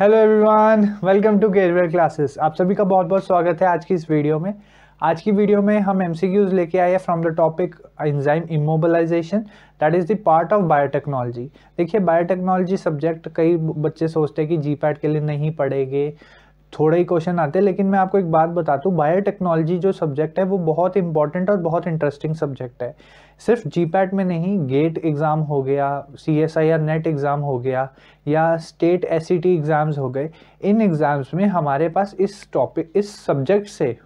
Hello everyone welcome to Carewell classes आप सभी का बहुत बहुत स्वागत है आज की इस वीडियो में आज की वीडियो में हम एम लेके आए हैं from the topic enzyme immobilization that is the part of biotechnology देखिए बायोटेक्नोलॉजी सब्जेक्ट कई बच्चे सोचते हैं कि जी के लिए नहीं पढ़ेंगे थोड़े ही क्वेश्चन आते हैं लेकिन मैं आपको एक बात बता दूँ बायोटेक्नोलॉजी जो सब्जेक्ट है वो बहुत इंपॉर्टेंट और बहुत इंटरेस्टिंग सब्जेक्ट है सिर्फ जी में नहीं गेट एग्ज़ाम हो गया C S I R NET exam हो गया या state S C T exams हो गए इन एग्ज़ाम्स में हमारे पास इस टॉपिक इस सब्जेक्ट से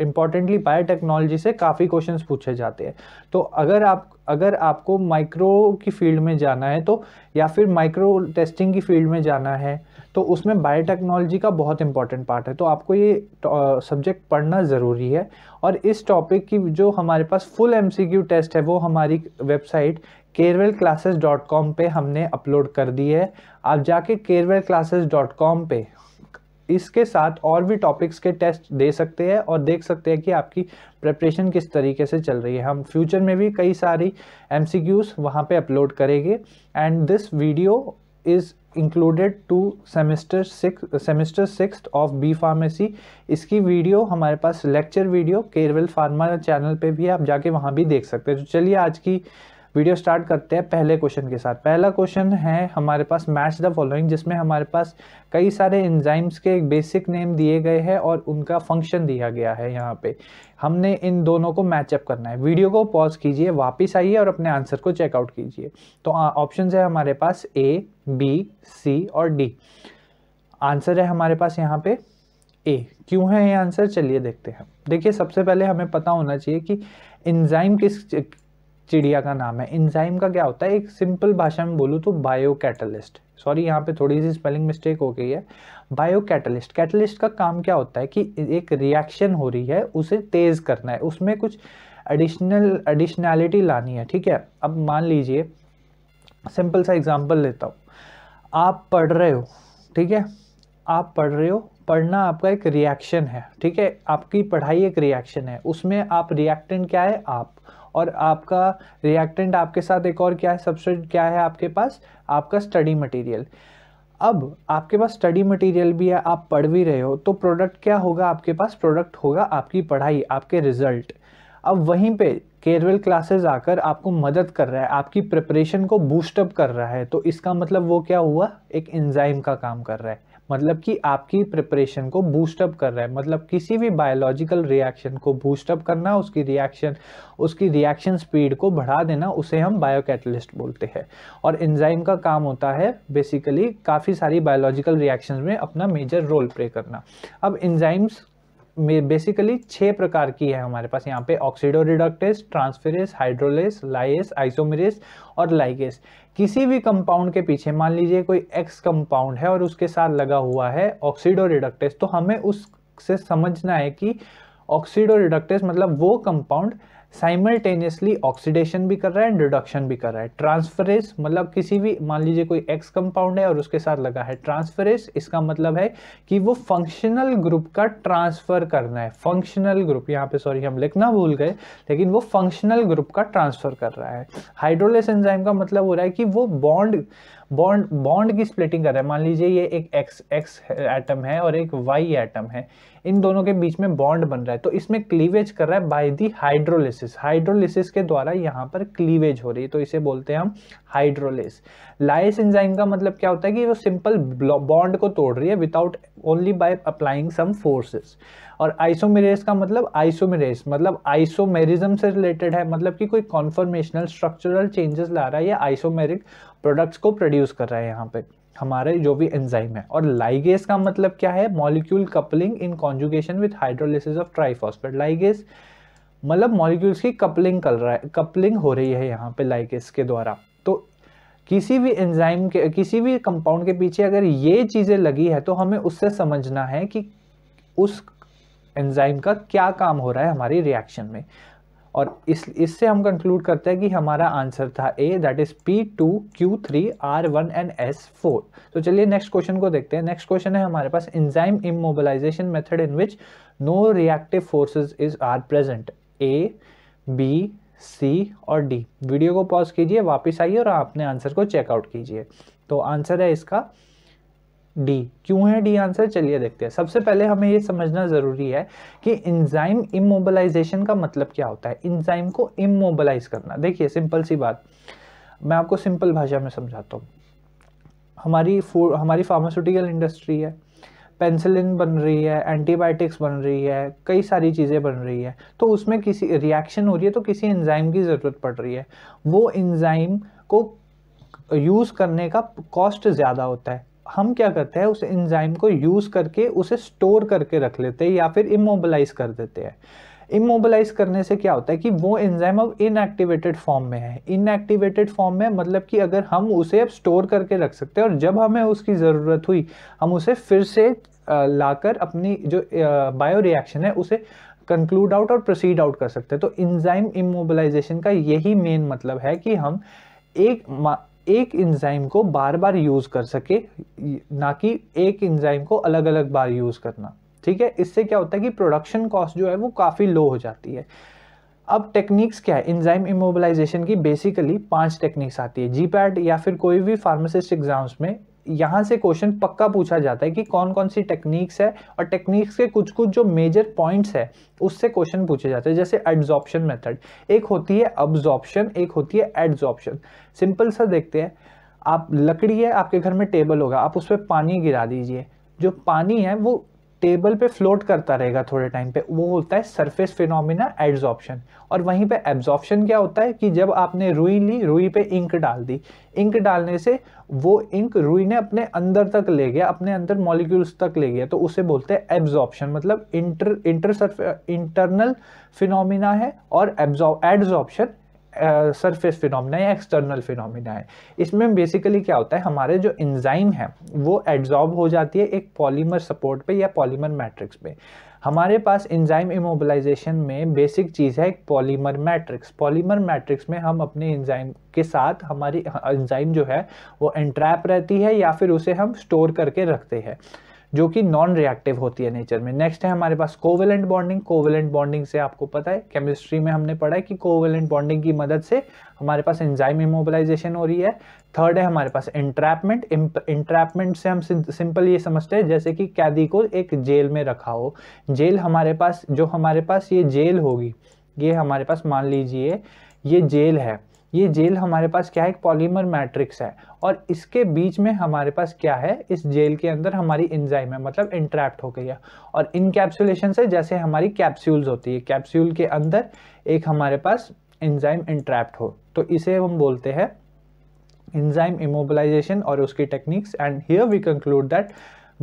इंपॉर्टेंटली बायोटेक्नोलॉजी से काफ़ी क्वेश्चंस पूछे जाते हैं तो अगर आप अगर आपको माइक्रो की फील्ड में जाना है तो या फिर माइक्रो टेस्टिंग की फील्ड में जाना है तो उसमें बायोटेक्नोलॉजी का बहुत इंपॉर्टेंट पार्ट है तो आपको ये सब्जेक्ट पढ़ना ज़रूरी है और इस टॉपिक की जो हमारे पास फुल एम टेस्ट है वो हमारी website Carewell classes dot com पर हमने अपलोड कर दी है आप जाके केरवेल क्लासेस डॉट कॉम पर इसके साथ और भी टॉपिक्स के टेस्ट दे सकते हैं और देख सकते हैं कि आपकी प्रिपरेशन किस तरीके से चल रही है हम फ्यूचर में भी कई सारी एम सी क्यूज़ वहाँ पर अपलोड करेंगे and this video is included to semester six semester six of B pharmacy इसकी वीडियो हमारे पास lecture video Carewell pharma channel पर भी है आप जाके वहाँ भी देख सकते हैं तो चलिए आज की वीडियो स्टार्ट करते हैं पहले क्वेश्चन के साथ पहला क्वेश्चन है हमारे पास मैच द फॉलोइंग जिसमें हमारे पास कई सारे एंजाइम्स के बेसिक नेम दिए गए हैं और उनका फंक्शन दिया गया है यहाँ पे हमने इन दोनों को मैचअप करना है वीडियो को पॉज कीजिए वापस आइए और अपने आंसर को चेकआउट कीजिए तो ऑप्शन है हमारे पास ए बी सी और डी आंसर है हमारे पास यहाँ पे ए क्यों है ये आंसर चलिए देखते हैं देखिए सबसे पहले हमें पता होना चाहिए कि इंजाइम किस चिड़िया का नाम है इंजाइम का क्या होता है एक सिंपल भाषा में बोलूँ तो बायो कैटलिस्ट सॉरी यहाँ पे थोड़ी सी स्पेलिंग मिस्टेक हो गई है बायो कैटलिस्ट कैटलिस्ट का काम क्या होता है कि एक रिएक्शन हो रही है उसे तेज़ करना है उसमें कुछ एडिशनल एडिशनैलिटी लानी है ठीक है अब मान लीजिए सिंपल सा एग्जाम्पल लेता हूँ आप पढ़ रहे हो ठीक है आप पढ़ रहे हो पढ़ना आपका एक रिएक्शन है ठीक है आपकी पढ़ाई एक रिएक्शन है उसमें आप रिएक्टेंट क्या है आप और आपका रिएक्टेंट आपके साथ एक और क्या है सबसे क्या है आपके पास आपका स्टडी मटेरियल अब आपके पास स्टडी मटेरियल भी है आप पढ़ भी रहे हो तो प्रोडक्ट क्या होगा आपके पास प्रोडक्ट होगा आपकी पढ़ाई आपके रिजल्ट अब वहीं पे केयरवेल क्लासेस आकर आपको मदद कर रहा है आपकी प्रिपरेशन को बूस्टअप कर रहा है तो इसका मतलब वो क्या हुआ एक एंजाइम का काम कर रहा है मतलब कि आपकी प्रिपरेशन को बूस्टअप कर रहा है मतलब किसी भी बायोलॉजिकल रिएक्शन को बूस्टअप करना उसकी रिएक्शन उसकी रिएक्शन स्पीड को बढ़ा देना उसे हम बायोकैटलिस्ट बोलते हैं और एंजाइम का काम होता है बेसिकली काफ़ी सारी बायोलॉजिकल रिएक्शन में अपना मेजर रोल प्ले करना अब इंजाइम्स में बेसिकली छः प्रकार की है हमारे पास यहाँ पे oxidoreductase transferase hydrolase lyase isomerase और लाइगेस किसी भी कंपाउंड के पीछे मान लीजिए कोई एक्स कंपाउंड है और उसके साथ लगा हुआ है ऑक्सीडो रिडक्टेस तो हमें उससे समझना है कि ऑक्सीडो रिडक्टेस मतलब वो कंपाउंड साइमल्टेनियसली ऑक्सीडेशन भी कर रहा है एंड रिडक्शन भी कर रहा है ट्रांसफरेस मतलब किसी भी मान लीजिए कोई एक्स कंपाउंड है और उसके साथ लगा है ट्रांसफरेस इसका मतलब है कि वो फंक्शनल ग्रुप का ट्रांसफर करना है फंक्शनल ग्रुप यहाँ पे सॉरी हम लिखना भूल गए लेकिन वो फंक्शनल ग्रुप का ट्रांसफर कर रहा है हाइड्रोलेस एंजाइम का मतलब हो रहा है कि वो बॉन्ड बॉन्ड बॉन्ड की स्प्लिटिंग कर रहा है मान लीजिए ये एक एक्स एक्स एटम है और एक वाई एटम है इन दोनों के बीच में बॉन्ड बन रहा है तो इसमें क्लीवेज कर रहा है बाय दी हाइड्रोलिसिस हाइड्रोलिसिस के द्वारा यहाँ पर क्लीवेज हो रही है तो इसे बोलते हैं हम हाइड्रोलिस लाइस एंजाइम का मतलब क्या होता है कि वो सिंपल बॉन्ड को तोड़ रही है without only by applying some forces और आइसोमेरेस का मतलब आइसोमेरेस मतलब आइसोमेरिज्म से रिलेटेड है मतलब कि कोई कॉन्फॉर्मेशनल स्ट्रक्चरल चेंजेस ला रहा है या आइसोमेरिक प्रोडक्ट्स को प्रोड्यूस कर रहा है यहाँ पे हमारे जो भी एंजाइम है और लाइगेस का मतलब क्या है molecule coupling in conjugation with hydrolysis of triphosphate ligase मतलब मॉलिक्यूल्स की कपलिंग कर रहा है कपलिंग हो रही है यहाँ पे लाइगेस के द्वारा तो किसी भी एंजाइम के किसी भी कंपाउंड के पीछे अगर ये चीज़ें लगी है तो हमें उससे समझना है कि उस एंजाइम का क्या काम हो रहा है हमारी रिएक्शन में और इस इससे हम कंक्लूड करते हैं कि हमारा आंसर था A that is P two Q three R one and S four तो चलिए नेक्स्ट क्वेश्चन को देखते हैं नेक्स्ट क्वेश्चन है हमारे पास enzyme immobilization method in which no reactive forces is are present A B C और डी वीडियो को पॉज कीजिए वापस आइए और आपने आंसर को चेकआउट कीजिए तो आंसर है इसका डी क्यों है डी आंसर चलिए देखते हैं सबसे पहले हमें ये समझना ज़रूरी है कि इंजाइम इमोबलाइजेशन का मतलब क्या होता है इंजाइम को इमोबलाइज करना देखिए सिंपल सी बात मैं आपको सिंपल भाषा में समझाता हूँ हमारी फूड हमारी फार्मास्यूटिकल इंडस्ट्री है पेंसिलिन बन रही है एंटीबायोटिक्स बन रही है कई सारी चीज़ें बन रही है तो उसमें किसी रिएक्शन हो रही है तो किसी एंजाइम की ज़रूरत पड़ रही है वो एंजाइम को यूज़ करने का कॉस्ट ज़्यादा होता है हम क्या करते हैं उस एंजाइम को यूज़ करके उसे स्टोर करके रख लेते हैं या फिर इमोबलाइज कर देते हैं इमोबलाइज करने से क्या होता है कि वो एंजाइम अब इनएक्टिवेटेड फॉर्म में है इनएक्टिवेटेड फॉर्म में मतलब कि अगर हम उसे अब स्टोर करके रख सकते हैं और जब हमें उसकी ज़रूरत हुई हम उसे फिर से लाकर अपनी जो बायो रिएक्शन है उसे कंक्लूड आउट और प्रोसीड आउट कर सकते हैं तो इंजाइम इमोबलाइजेशन का यही मेन मतलब है कि हम एक एक इंजाइम को बार बार यूज कर सके ना कि एक इंजाइम को अलग अलग बार यूज करना ठीक है इससे क्या होता है कि प्रोडक्शन कॉस्ट जो है वो काफ़ी लो हो जाती है अब टेक्निक्स क्या है इंजाइम इमोबलाइजेशन की बेसिकली पांच टेक्निक्स आती है जीपैड या फिर कोई भी फार्मासिस्ट एग्जाम्स में यहाँ से क्वेश्चन पक्का पूछा जाता है कि कौन कौन सी टेक्निक्स है और टेक्निक्स के कुछ कुछ जो मेजर पॉइंट्स है उससे क्वेश्चन पूछे जाते हैं जैसे एड्जॉर्प्शन मेथड एक होती है अब्जॉर्प्शन एक होती है एड्जॉर्प्शन सिंपल सा देखते हैं आप लकड़ी है आपके घर में टेबल होगा आप उस पर पानी गिरा दीजिए जो पानी है वो टेबल पे फ्लोट करता रहेगा थोड़े टाइम पे वो होता है सरफेस फिनोमिना एड्जॉर्प्शन और वहीं पे एब्जॉर्प्शन क्या होता है कि जब आपने रुई ली रुई पे इंक डाल दी इंक डालने से वो इंक रुई ने अपने अंदर तक ले गया अपने अंदर मॉलिक्यूल्स तक ले गया तो उसे बोलते हैं एब्जॉर्प्शन मतलब इंटर इंटर इंटरनल फिनोमिना है और एड्सॉप्शन सरफेस फिनोमिना या एक्सटर्नल फिनोमिना है इसमें बेसिकली क्या होता है हमारे जो इंजाइम है वो एड्जॉर्ब हो जाती है एक पॉलीमर सपोर्ट पे या पॉलीमर मैट्रिक्स पे हमारे पास इंजाइम इमोबलाइजेशन में बेसिक चीज़ है एक पॉलीमर मैट्रिक्स पॉलीमर मैट्रिक्स में हम अपने इंजाइम के साथ हमारी इंजाइम जो है वो एंट्रैप रहती है या फिर उसे हम स्टोर करके रखते हैं जो कि नॉन रिएक्टिव होती है नेचर में नेक्स्ट है हमारे पास कोवेलेंट बॉन्डिंग कोवेलेंट बॉन्डिंग से आपको पता है केमिस्ट्री में हमने पढ़ा है कि कोवेलेंट बॉन्डिंग की मदद से हमारे पास एंजाइम इमोबलाइजेशन हो रही है थर्ड है हमारे पास इंट्रैपमेंट इंट्रैपमेंट से हम सिंपल ये समझते हैं जैसे कि कैदी को एक जेल में रखा हो जेल हमारे पास जो हमारे पास ये जेल होगी ये हमारे पास मान लीजिए ये जेल है ये जेल हमारे पास क्या है एक पॉलीमर मैट्रिक्स है और इसके बीच में हमारे पास क्या है इस जेल के अंदर हमारी इंजाइम है मतलब इंट्रैप्ट हो गई है और इनकैप्सुलेशन से जैसे हमारी कैप्सूल्स होती है कैप्सूल के अंदर एक हमारे पास इंजाइम इंट्रैप्ट हो तो इसे हम बोलते हैं इंजाइम इमोबलाइजेशन और उसकी techniques and here we conclude that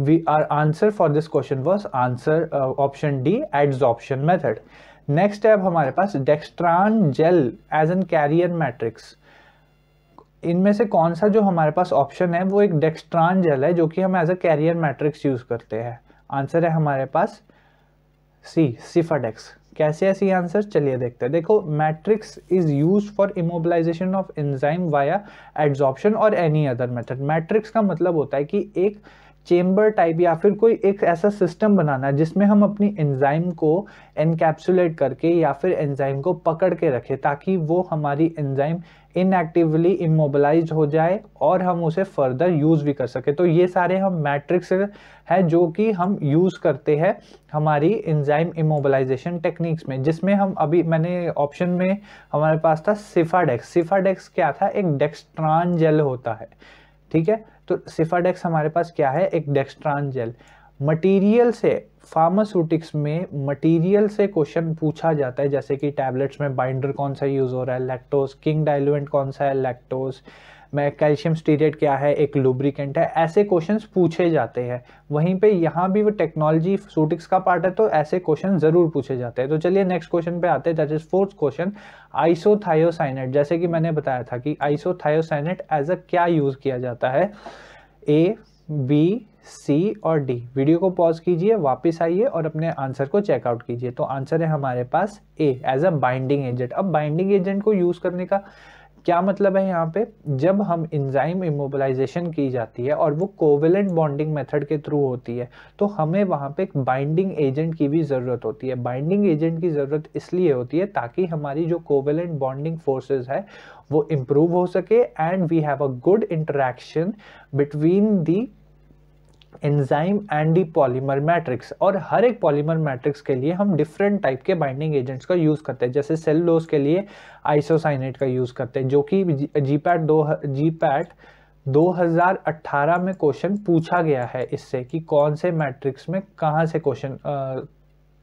we are answer for this question was answer option D adsorption method next है हमारे पास dextran gel as an carrier matrix इनमें से कौन सा जो हमारे पास ऑप्शन है वो एक डेक्स्ट्रान जेल है जो कि हम as a carrier matrix use करते हैं आंसर है हमारे पास सी सिफाडेक्स कैसे है सी आंसर चलिए देखते हैं देखो matrix is use for immobilization of enzyme via adsorption और एनी अदर मेथड मैट्रिक्स का मतलब होता है कि एक चेम्बर टाइप या फिर कोई एक ऐसा सिस्टम बनाना जिसमें हम अपनी एंजाइम को एनकैप्सुलेट करके या फिर एंजाइम को पकड़ के रखें ताकि वो हमारी एंजाइम इनएक्टिवली इमोबलाइज हो जाए और हम उसे फर्दर यूज़ भी कर सकें तो ये सारे हम मैट्रिक्स है जो कि हम यूज़ करते हैं हमारी इंजाइम इमोबलाइजेशन टेक्निक्स में जिसमें हम अभी मैंने ऑप्शन में हमारे पास था सिफाडेक्स सिफाडेक्स क्या था एक डेक्सट्रान जेल होता है ठीक है तो सिफाडेक्स हमारे पास क्या है एक डेक्सट्रान जेल मटेरियल से फार्मास्यूटिक्स में मटेरियल से क्वेश्चन पूछा जाता है जैसे कि टैबलेट्स में बाइंडर कौन सा यूज़ हो रहा है लैक्टोज किंग डाइलुएंट कौन सा है लैक्टोज मैं कैल्शियम स्टीरेट क्या है एक लुब्रिकेंट है ऐसे क्वेश्चन पूछे जाते हैं वहीं पे यहाँ भी वो टेक्नोलॉजी सूटिक्स का पार्ट है तो ऐसे क्वेश्चन ज़रूर पूछे जाते हैं तो चलिए नेक्स्ट क्वेश्चन पे आते हैं that is fourth question isothiocyanate जैसे कि मैंने बताया था कि आइसोथायोसाइनेट एज अ क्या यूज़ किया जाता है ए बी सी और डी वीडियो को पॉज कीजिए वापस आइए और अपने आंसर को चेकआउट कीजिए तो आंसर है हमारे पास A as a binding agent अब बाइंडिंग एजेंट को यूज़ करने का क्या मतलब है यहाँ पे जब हम इंजाइम इमोबलाइजेशन की जाती है और वो कोवेलेंट बॉन्डिंग मेथड के थ्रू होती है तो हमें वहाँ पे एक बाइंडिंग एजेंट की भी ज़रूरत होती है बाइंडिंग एजेंट की ज़रूरत इसलिए होती है ताकि हमारी जो कोवेलेंट बॉन्डिंग फोर्सेज है वो इम्प्रूव हो सके and we have a good interaction between the enzyme and the polymer matrix और हर एक पॉलीमर मैट्रिक्स के लिए हम डिफरेंट टाइप के बाइंडिंग एजेंट्स का यूज़ करते हैं जैसे सेलुलोज के लिए आइसोसाइनेट का यूज़ करते हैं जो कि जी पैट दो जी पैट 2018 में क्वेश्चन पूछा गया है इससे कि कौन से मैट्रिक्स में कहाँ से क्वेश्चन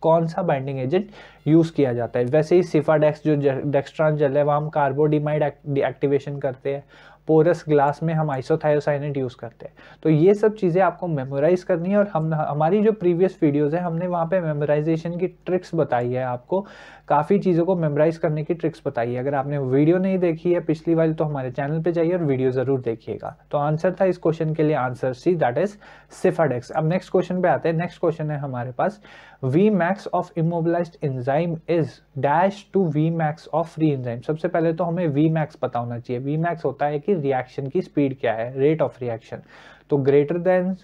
कौन सा बाइंडिंग एजेंट यूज़ किया जाता है वैसे ही सिफाडेक्स जो डेक्सट्रॉन जल है वहाँ हम कार्बोडीमाइड एक्टिवेशन करते हैं पोरस ग्लास में हम आइसोथायोसाइनेट यूज़ करते हैं तो ये सब चीज़ें आपको मेमोराइज करनी है और हम हमारी जो प्रीवियस वीडियोज़ हैं हमने वहाँ पर मेमोराइजेशन की ट्रिक्स बताई है आपको काफ़ी चीज़ों को मेमोराइज करने की ट्रिक्स बताई है अगर आपने वीडियो नहीं देखी है पिछली वाली तो हमारे चैनल पर जाइए और वीडियो ज़रूर देखिएगा तो आंसर था इस क्वेश्चन के लिए answer C that is Sephadex अब नेक्स्ट क्वेश्चन पे आते हैं नेक्स्ट क्वेश्चन है हमारे पास V max of immobilize enzyme is dash to V max of free enzyme सबसे पहले तो हमें वी मैक्स पता होना चाहिए वी मैक्स होता है कि रिएक्शन की स्पीड क्या है रेट ऑफ रिएक्शन तो greater than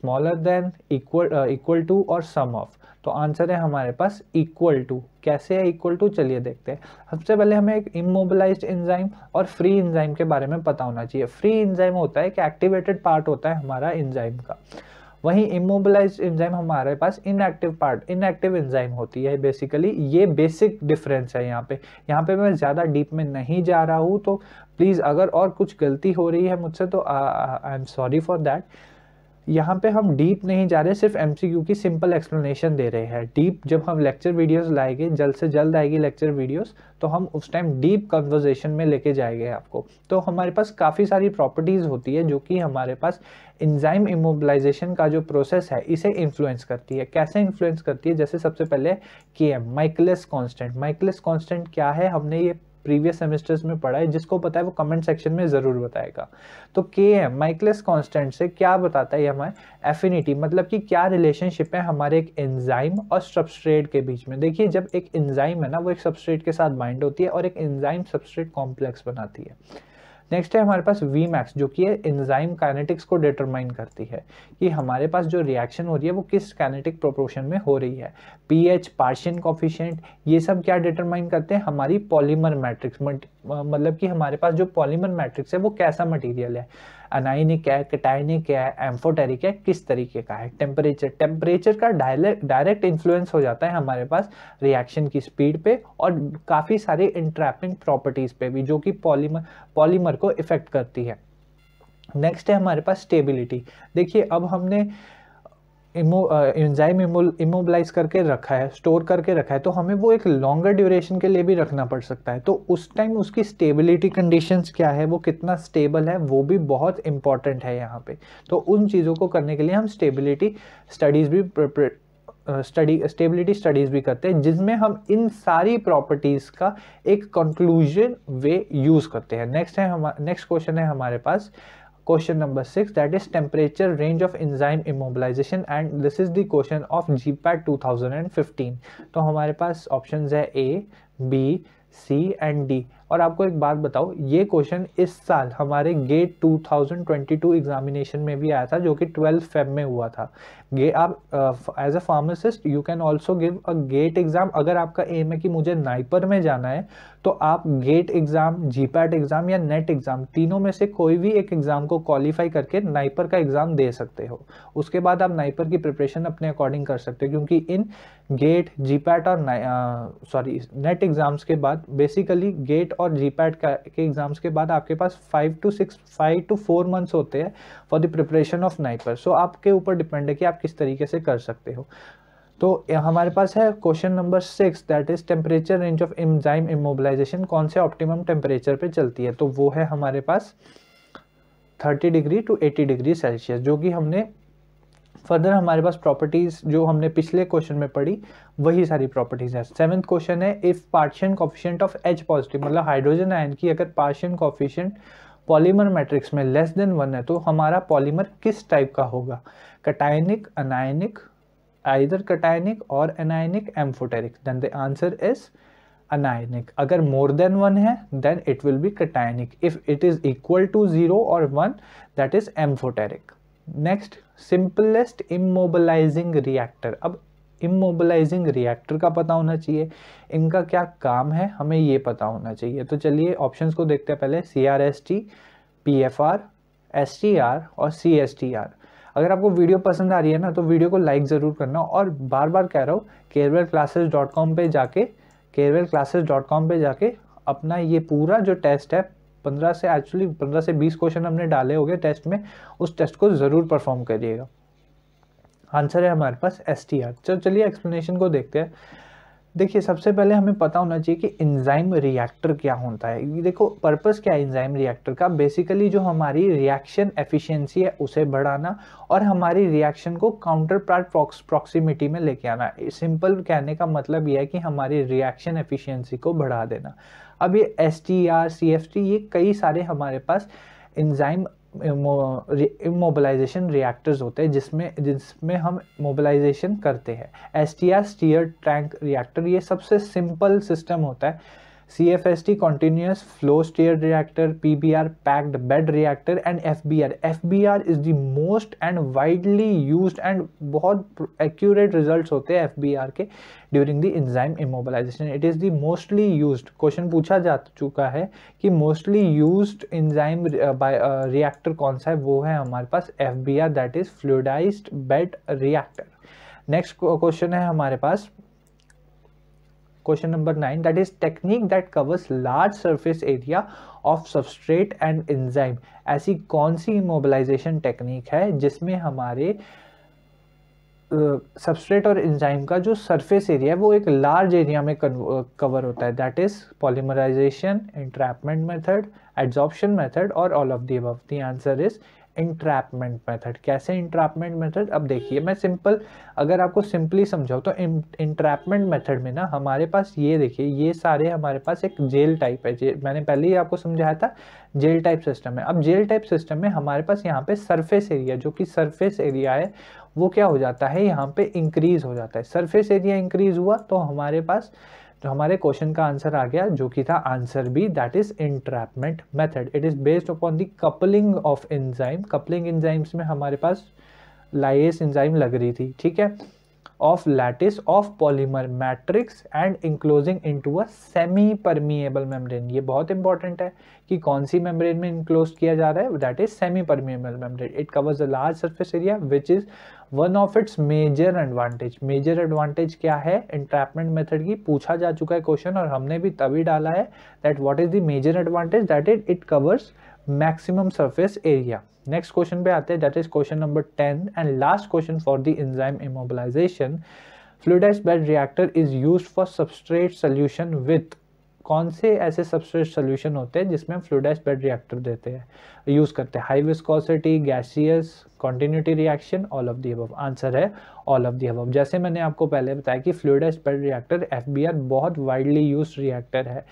smaller than equal equal to और सम ऑफ तो आंसर है हमारे पास इक्वल टू कैसे है इक्वल टू चलिए देखते हैं सबसे पहले हमें एक इमोबलाइज इंजाइम और फ्री इंजाइम के बारे में पता होना चाहिए फ्री इंजाइम होता है कि एक्टिवेटेड पार्ट होता है हमारा इंजाइम का वहीं इमोबलाइज इंजाइम हमारे पास इनएक्टिव पार्ट इनएक्टिव इंजाइम होती है बेसिकली ये बेसिक डिफरेंस है यहाँ पे यहाँ पे मैं ज़्यादा डीप में नहीं जा रहा हूँ तो प्लीज़ अगर और कुछ गलती हो रही है मुझसे तो I am sorry for that यहाँ पे हम डीप नहीं जा रहे सिर्फ एम की सिंपल एक्सप्लेनेशन दे रहे हैं डीप जब हम लेक्चर वीडियोस लाएंगे जल्द से जल्द आएगी लेक्चर वीडियोस तो हम उस टाइम डीप कन्वर्जेशन में लेके जाएंगे आपको तो हमारे पास काफ़ी सारी प्रॉपर्टीज़ होती है जो कि हमारे पास इंजाइम इमोबलाइजेशन का जो प्रोसेस है इसे इन्फ्लुएंस करती है कैसे इन्फ्लुएंस करती है जैसे सबसे पहले K M Michaelis constant Michaelis constant क्या है हमने ये प्रीवियस सेमेस्टर्स में पढ़ा है जिसको पता है वो कमेंट सेक्शन में ज़रूर बताएगा तो के एम माइकलेस कॉन्स्टेंट से क्या बताता है हमारे एफिनिटी मतलब कि क्या रिलेशनशिप है हमारे एक एंजाइम और सबस्ट्रेट के बीच में देखिए जब एक एंजाइम है ना वो एक सबस्ट्रेट के साथ बाइंड होती है और एक एंजाइम सबस्ट्रेट कॉम्प्लेक्स बनाती है नेक्स्ट है हमारे पास वी मैक्स जो कि एंजाइम काइनेटिक्स को डिटरमाइन करती है कि हमारे पास जो रिएक्शन हो रही है वो किस काइनेटिक प्रोपोर्शन में हो रही है पीएच पार्शियन कॉफिशियंट ये सब क्या डिटरमाइन करते हैं हमारी पॉलीमर मैट्रिक्स मतलब कि हमारे पास जो पॉलीमर मैट्रिक्स है वो कैसा मटेरियल है अनाइनिक है कटाइनिक है एम्फोटेरिक है किस तरीके का है टेम्परेचर टेम्परेचर का डायरेक्ट इन्फ्लुएंस हो जाता है हमारे पास रिएक्शन की स्पीड पे और काफ़ी सारी इंट्रैपिंग प्रॉपर्टीज़ पे भी जो कि पॉलीमर पॉलीमर को इफ़ेक्ट करती है नेक्स्ट है हमारे पास स्टेबिलिटी देखिए अब हमने एंजाइम इमोबलाइज करके रखा है स्टोर करके रखा है तो हमें वो एक लॉन्गर ड्यूरेशन के लिए भी रखना पड़ सकता है तो उस टाइम उसकी स्टेबिलिटी कंडीशंस क्या है वो कितना स्टेबल है वो भी बहुत इंपॉर्टेंट है यहाँ पे तो उन चीज़ों को करने के लिए हम स्टेबिलिटी स्टडीज़ भी स्टडी स्टेबिलिटी स्टडीज़ भी करते हैं जिसमें हम इन सारी प्रॉपर्टीज़ का एक कंक्लूजन वे यूज़ करते हैं नेक्स्ट है हम नेक्स्ट क्वेश्चन है हमारे पास question number 6 that is temperature range of enzyme immobilization and this is the question of GPAT 2015 तो हमारे पास options है A, B, C and D और आपको एक बात बताओ ये क्वेश्चन इस साल हमारे गेट 2022 एग्जामिनेशन में भी आया था जो कि 12 फेब में हुआ था ये आप as a pharmacist you can also give a GATE exam अगर आपका एम है कि मुझे नाइपर में जाना है तो आप गेट एग्जाम जीपैट एग्जाम या नेट एग्जाम e तीनों में से कोई भी एक एग्जाम को क्वालिफाई करके नाइपर का एग्जाम दे सकते हो उसके बाद आप नाइपर की प्रिपरेशन अपने अकॉर्डिंग कर सकते हो क्योंकि इन गेट जीपैट और सॉरी नेट एग्ज़ाम्स के बाद बेसिकली गेट और जीपैट के एग्ज़ाम्स के बाद आपके पास five to six five to four months होते हैं for the preparation of NIPER so आपके ऊपर डिपेंड है कि आप किस तरीके से कर सकते हो तो हमारे पास है question number six that is temperature range of enzyme immobilization कौन से ऑप्टिमम टेम्परेचर पे चलती है तो वो है हमारे पास thirty degree to eighty degree Celsius जो कि हमने फर्दर हमारे पास प्रॉपर्टीज़ जो हमने पिछले क्वेश्चन में पढ़ी वही सारी प्रॉपर्टीज़ हैं सेवन्थ क्वेश्चन है if partition coefficient of H positive मतलब हाइड्रोजन आयन की अगर पार्शियन कॉफिशियंट पॉलीमर मैट्रिक्स में लेस देन वन है तो हमारा पॉलीमर किस टाइप का होगा कटायनिक अनायनिक आइदर कटायनिक और anionic amphoteric then the answer is anionic अगर मोर देन वन है then it will be cationic if it is equal to zero और one that is amphoteric next simplest immobilizing reactor अब immobilizing reactor का पता होना चाहिए इनका क्या काम है हमें ये पता होना चाहिए तो चलिए ऑप्शंस को देखते हैं पहले C R S T P F R S T R और सी एस टी आर अगर आपको वीडियो पसंद आ रही है ना तो वीडियो को लाइक ज़रूर करना और बार बार कह रहा हूँ केरवेल क्लासेज डॉट कॉम पर जाके केरवेल क्लासेज डॉट कॉम पर जाके अपना ये पूरा जो टेस्ट है 15 से एक्चुअली 15 से 20 क्वेश्चन हमने डाले हो टेस्ट में उस टेस्ट को ज़रूर परफॉर्म करिएगा आंसर है हमारे पास एस टी आर चलो चलिए एक्सप्लेनेशन को देखते हैं देखिए सबसे पहले हमें पता होना चाहिए कि इंजाइम रिएक्टर क्या होता है देखो पर्पस क्या है इंजाइम रिएक्टर का बेसिकली जो हमारी रिएक्शन एफिशिएंसी है उसे बढ़ाना और हमारी रिएक्शन को काउंटर पार्ट प्रॉक्सिमिटी में लेके आना सिंपल कहने का मतलब यह है कि हमारी रिएक्शन एफिशिएंसी को बढ़ा देना अब ये S T R C F T ये कई सारे हमारे पास इंजाइम इमोबलाइजेशन रिएक्टर्स होते हैं जिसमें जिसमें हम मोबलाइजेशन करते हैं S T R stir tank reactor ये सबसे सिंपल सिस्टम होता है C F S T continuous flow stir reactor P B R packed bed reactor and F B R F B R is the most and widely use एंड बहुत accurate result होते हैं F B R के during the enzyme immobilization it is the mostly use question पूछा जा चुका है कि मोस्टली यूज इंजाइम रिएक्टर कौन सा है वो है हमारे पास F B R that is fluidize bed reactor next question है हमारे पास question number nine that is technique that covers large surface area of substrate and enzyme ऐसी कौन सी इमोबलाइजेशन टेक्निक है जिसमें हमारे सबस्ट्रेट uh, और एंजाइम का जो सरफेस एरिया है वो एक लार्ज एरिया में कवर होता है that is polymerisation entrapment method adsorption method और all of the above the answer is entrapment method कैसे इंट्रैपमेंट मेथड अब देखिए मैं सिंपल अगर आपको सिंपली समझाऊँ तो इंट्रैपमेंट मेथड में ना हमारे पास ये देखिए ये सारे हमारे पास एक जेल टाइप है जेल मैंने पहले ही आपको समझाया था जेल टाइप सिस्टम है अब जेल टाइप सिस्टम में हमारे पास यहाँ पे सरफेस एरिया जो कि सरफेस एरिया है वो क्या हो जाता है यहाँ पे इंक्रीज़ हो जाता है सरफेस एरिया इंक्रीज़ हुआ तो हमारे पास तो हमारे क्वेश्चन का आंसर आ गया जो कि था answer B that is entrapment method it is based upon the coupling of enzyme coupling enzymes में हमारे पास लाइस एंजाइम लग रही थी ठीक है of lattice of polymer matrix and enclosing into a semi permeable membrane ये बहुत important है कि कौन सी membrane में enclosed किया जा रहा है that is semi permeable membrane it covers a large surface area which is one of its major advantage major advantage क्या है इंट्रैपमेंट मेथड की पूछा जा चुका है क्वेश्चन और हमने भी तभी डाला है that what is the major advantage that it it covers maximum surface area. Next question पे आते that is question number 10 and last question for the enzyme immobilization. Fluidized bed reactor is used for substrate solution with कौन से ऐसे substrate solution होते हैं जिसमें हम fluidised bed reactor देते हैं यूज़ करते हैं high viscosity gaseous continuity reaction all of the above answer है ऑल ऑफ दी अबव जैसे मैंने आपको पहले बताया कि फ्लूडाइज बेड रिएक्टर एफ बहुत वाइडली यूज रिएक्टर है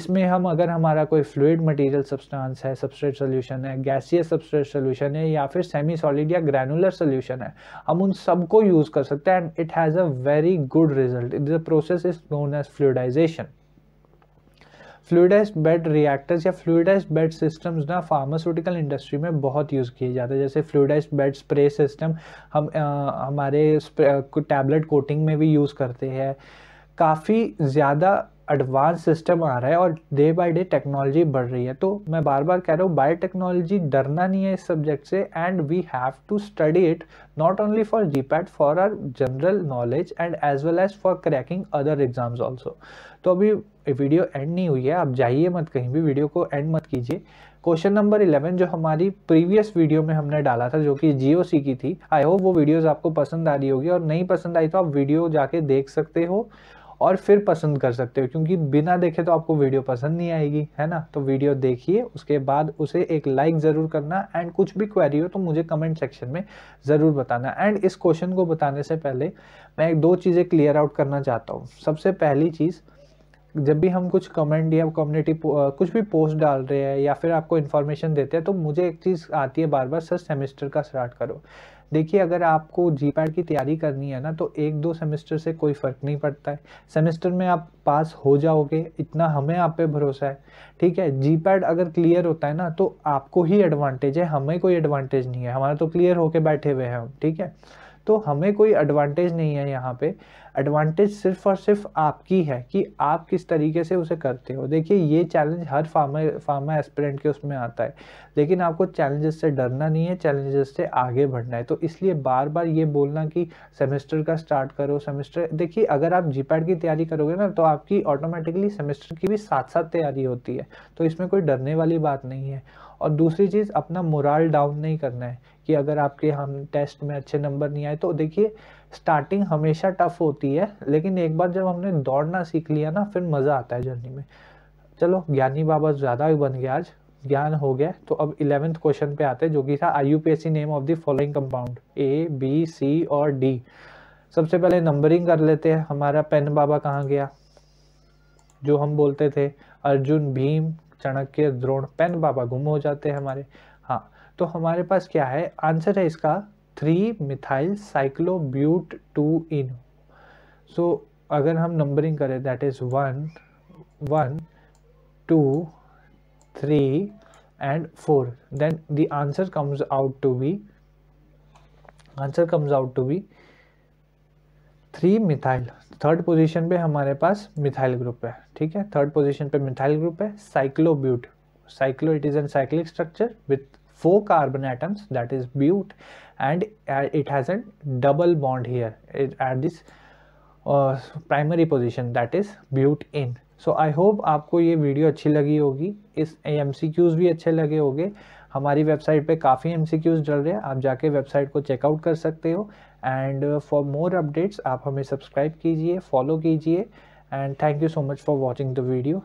इसमें हम अगर हमारा कोई फ्लूड मटीरियल सब्सटांस है सबस्ट्रेट सोल्यूशन है गैसियस सबस्ट्रेट सोल्यूशन है या फिर सेमी सॉलिड या ग्रैनुलर सोल्यूशन है हम उन सबको यूज़ कर सकते हैं and it has a very good result the process is known as fluidisation fluidise bed reactors या फ्लूडाइज बेड सिस्टम्स ना फार्मास्यूटिकल इंडस्ट्री में बहुत यूज़ किए जाते हैं जैसे फ्लूडाइज बेड स्प्रे सिस्टम हम आ, हमारे टैबलेट कोटिंग में भी यूज़ करते हैं काफ़ी ज़्यादा एडवांस सिस्टम आ रहा है और डे बाय डे टेक्नोलॉजी बढ़ रही है तो मैं बार बार कह रहा हूँ बायोटेक्नोलॉजी टेक्नोलॉजी डरना नहीं है इस सब्जेक्ट से and we have to study it not only for G PAT for our general knowledge and as well as for cracking other exams also तो अभी वीडियो एंड नहीं हुई है आप जाइए मत कहीं भी वीडियो को एंड मत कीजिए क्वेश्चन नंबर 11 जो हमारी प्रीवियस वीडियो में हमने डाला था जो कि जियो सी की थी आई होप वो वीडियोस आपको पसंद आ रही होगी और नहीं पसंद आई तो आप वीडियो जाके देख सकते हो और फिर पसंद कर सकते हो क्योंकि बिना देखे तो आपको वीडियो पसंद नहीं आएगी है ना तो वीडियो देखिए उसके बाद उसे एक लाइक ज़रूर करना एंड कुछ भी क्वेरी हो तो मुझे कमेंट सेक्शन में ज़रूर बताना एंड इस क्वेश्चन को बताने से पहले मैं एक दो चीज़ें क्लियर आउट करना चाहता हूँ सबसे पहली चीज़ जब भी हम कुछ कमेंट या कम्युनिटी कुछ भी पोस्ट डाल रहे हैं या फिर आपको इन्फॉर्मेशन देते हैं तो मुझे एक चीज़ आती है बार बार सर सेमेस्टर का स्टार्ट करो देखिए अगर आपको जी पैड की तैयारी करनी है ना तो एक दो सेमेस्टर से कोई फ़र्क नहीं पड़ता है सेमेस्टर में आप पास हो जाओगे इतना हमें आप पे भरोसा है ठीक है जी पैड अगर क्लियर होता है ना तो आपको ही एडवांटेज है हमें कोई एडवांटेज नहीं है हमारा तो क्लियर होके बैठे हुए हैं हम ठीक है तो हमें कोई एडवांटेज नहीं है यहाँ पे एडवांटेज सिर्फ और सिर्फ आपकी है कि आप किस तरीके से उसे करते हो देखिए ये चैलेंज हर फार्मर फार्मा एस्पिरेंट के उसमें आता है लेकिन आपको चैलेंजेस से डरना नहीं है चैलेंजेस से आगे बढ़ना है तो इसलिए बार बार ये बोलना कि सेमेस्टर का स्टार्ट करो सेमेस्टर देखिए अगर आप जी की तैयारी करोगे ना तो आपकी ऑटोमेटिकली सेमेस्टर की भी साथ साथ तैयारी होती है तो इसमें कोई डरने वाली बात नहीं है और दूसरी चीज़ अपना मोरल डाउन नहीं करना है कि अगर आपके हम टेस्ट में अच्छे नंबर नहीं आए तो देखिए स्टार्टिंग हमेशा टफ होती है लेकिन एक बार जब हमने दौड़ना सीख लिया ना फिर मज़ा आता है जर्नी में चलो ज्ञानी बाबा ज़्यादा ही बन गया आज ज्ञान हो गया तो अब इलेवेंथ क्वेश्चन पे आते हैं जो कि था I U P S C name of the following compound A B C और डी सबसे पहले नंबरिंग कर लेते हैं हमारा पेन बाबा कहाँ गया जो हम बोलते थे अर्जुन भीम चाणक्य द्रोण पेन बाबा गुम हो जाते हैं हमारे हाँ तो हमारे पास क्या है आंसर है इसका three methyl cyclobut two ene so अगर हम नंबरिंग करें that is one one two three and four then the answer comes out to be answer comes out to be three methyl third position पे हमारे पास methyl group है ठीक है third position पे मिथाइल ग्रुप है cyclobut cyclo it is an cyclic structure with four carbon atoms that is but and it has N double bond here at this primary position that is but ene so I hope आपको ये video अच्छी लगी होगी इस M भी अच्छे लगे होंगे हमारी वेबसाइट पे काफ़ी एम डल रहे हैं आप जाके वेबसाइट को चेकआउट कर सकते हो एंड फॉर मोर अपडेट्स आप हमें सब्सक्राइब कीजिए फॉलो कीजिए and thank you so much for watching the video